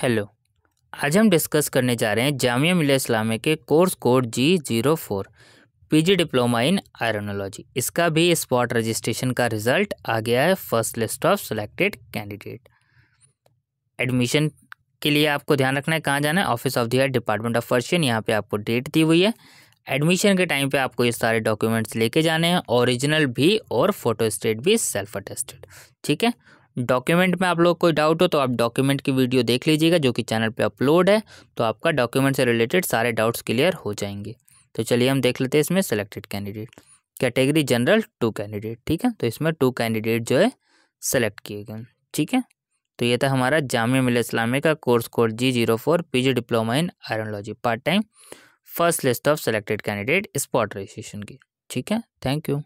hello आज हम discuss करने जा रहे हैं जामिया मिलिया इस्लामिया के course code G zero four P diploma in Iranology इसका भी स्पॉट रजिस्ट्रेशन का रिजल्ट आ गया है first list of selected candidate admission के लिए आपको ध्यान रखना है कहाँ जाना है office of the department of Persian यहाँ पे आपको डेट दी हुई है एडमिशन के टाइम पे आपको ये सारे डॉक्यूमेंट्स लेके जाने हैं ओरिजिनल भी और फोटो स्टेट भी सेल्फ अटेस्टेड ठीक है डॉक्यूमेंट में आप लोग कोई डाउट हो तो आप डॉक्यूमेंट की वीडियो देख लीजिएगा जो कि चैनल पे अपलोड है तो आपका डॉक्यूमेंट से रिलेटेड सारे डाउट्स क्लियर हो जाएंगे तो चलिए हम देख लेते हैं इसमें selected candidate category general two candidate ठीक है तो इसमें टू कैंडिडेट जो है सेलेक्ट किए गए ठीक है तो ये था हमारा जामिया मिल इस्लामी का course code G zero four P G diploma in Iranology part time first list of selected candidate spot registration की ठीक है थैंक यू